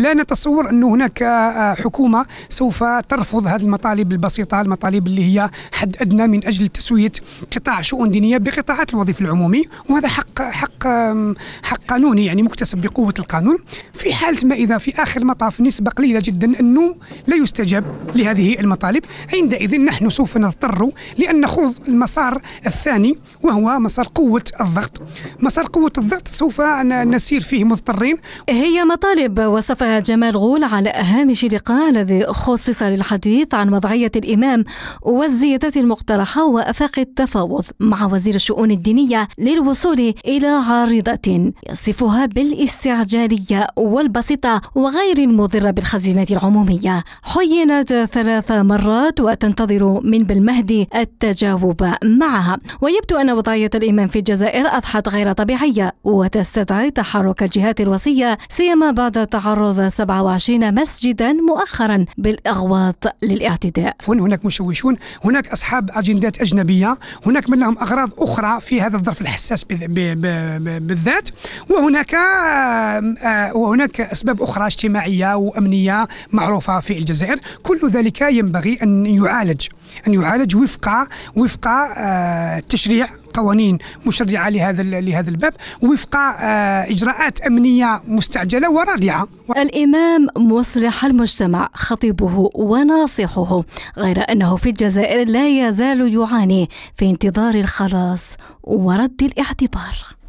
لا نتصور أن هناك آه، آه، حكومة سوف ترفض هذه المطالب البسيطة المطالب اللي هي حد أدنى من أجل تسوية قطاع شؤون دينية بقطاعات الوظيفة العمومي وهذا حق حق حق قانوني يعني مكتسب بقوة القانون في حالة ما إذا في آخر المطاف نسبة قليلة جدا أنه لا يستجاب لهذه المطالب عندئذ نحن سوف نضطر لأن نخوض المسار الثاني وهو مسار قوة الضغط مسار قوة الضغط سوف نسير فيه مضطرين هي مطالب وصفها جمال غول على هامش لقاء الذي خصص للحديث عن وضعية الإمام والزيادات المقترحة وآفاق التفاوض مع وزير الشؤون الدينية للوصول إلى عارضة يصفها بالاستعجالية والبسيطة وغير المضرة بالخزينة العمومية حينت ثلاث مرات وتنتظر من بالمهدي التجاوب معها ويبدو أن وضعية الإمام في الجزائر أضحت غير طبيعية وتستدعي تحرك الجهات الوصية سيما بعد تعرض 27 مسجدا مؤخرا بالإغواط للاعتداء هناك مشوشون هناك أصحاب أجندات أجنبية هناك من لهم أغراض أخرى في هذا الظرف الحساس بالذات وهناك آه، وهناك أسباب أخرى اجتماعية وأمنية معروفة في الجزائر كل ذلك ينبغي أن يعالج أن يعالج وفق وفق التشريع آه، قوانين مشرعه لهذا لهذا الباب وفق آه، اجراءات امنيه مستعجله وراضعه الامام مصلح المجتمع خطيبه وناصحه غير انه في الجزائر لا يزال يعاني في انتظار الخلاص ورد الاعتبار